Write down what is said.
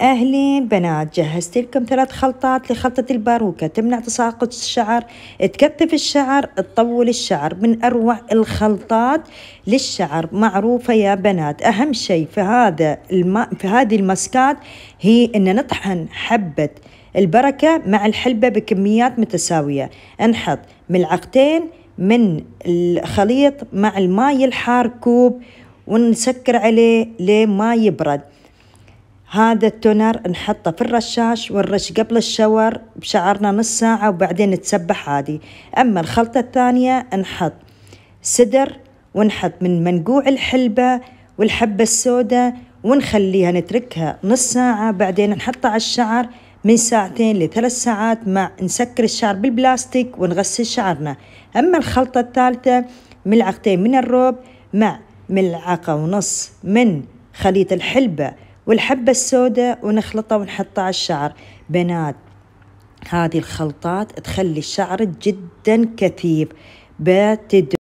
أهلين بنات جهزت لكم ثلاث خلطات لخلطة الباروكة تمنع تساقط الشعر تكثف الشعر تطول الشعر من أروع الخلطات للشعر معروفة يا بنات أهم شيء في هذا الم... في هذه الماسكات هي أن نطحن حبة البركة مع الحلبة بكميات متساوية نحط ملعقتين من الخليط مع الماي الحار كوب ونسكر عليه لما يبرد هذا التونر نحطه في الرشاش والرش قبل الشاور بشعرنا نص ساعة وبعدين نتسبح عادي أما الخلطة الثانية نحط سدر ونحط من منقوع الحلبة والحبة السوداء ونخليها نتركها نص ساعة بعدين نحطها على الشعر من ساعتين لثلاث ساعات مع نسكر الشعر بالبلاستيك ونغسل شعرنا أما الخلطة الثالثة ملعقتين من الروب مع ملعقة ونص من خليط الحلبة والحبة السوداء ونخلطها ونحطها على الشعر بنات هذه الخلطات تخلي شعرك جدا كثيف بتد